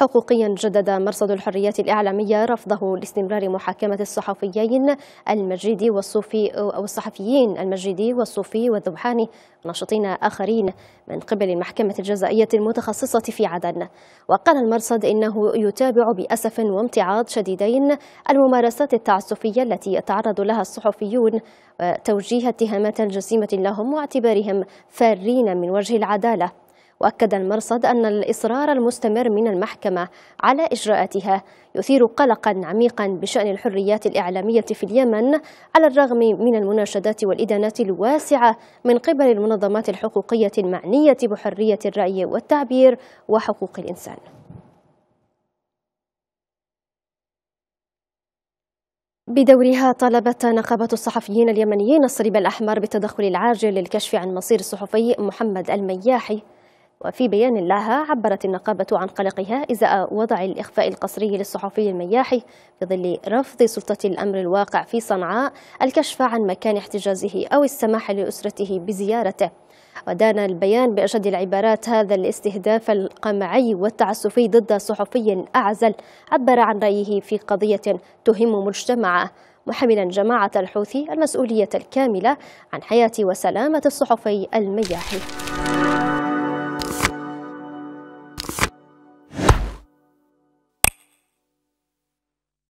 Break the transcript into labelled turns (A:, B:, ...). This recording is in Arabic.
A: حقوقيا جدد مرصد الحريات الإعلامية رفضه لاستمرار محاكمة الصحفيين المجيدي والصوفي أو الصحفيين المجيدي والصوفي والذبحاني وناشطين آخرين من قبل المحكمة الجزائية المتخصصة في عدن وقال المرصد إنه يتابع بأسف وامتعاض شديدين الممارسات التعسفية التي يتعرض لها الصحفيون وتوجيه اتهامات جسيمة لهم واعتبارهم فارين من وجه العدالة وأكد المرصد أن الإصرار المستمر من المحكمة على إجراءاتها يثير قلقا عميقا بشأن الحريات الإعلامية في اليمن على الرغم من المناشدات والإدانات الواسعة من قبل المنظمات الحقوقية المعنية بحرية الرأي والتعبير وحقوق الإنسان بدورها طلبت نقابة الصحفيين اليمنيين الصليب الأحمر بالتدخل العاجل للكشف عن مصير الصحفي محمد المياحي وفي بيان لها عبرت النقابة عن قلقها إزاء وضع الإخفاء القسري للصحفي المياحي بظل رفض سلطة الأمر الواقع في صنعاء الكشف عن مكان احتجازه أو السماح لأسرته بزيارته ودان البيان بأشد العبارات هذا الاستهداف القمعي والتعسفي ضد صحفي أعزل عبر عن رأيه في قضية تهم مجتمعه محملا جماعة الحوثي المسؤولية الكاملة عن حياة وسلامة الصحفي المياحي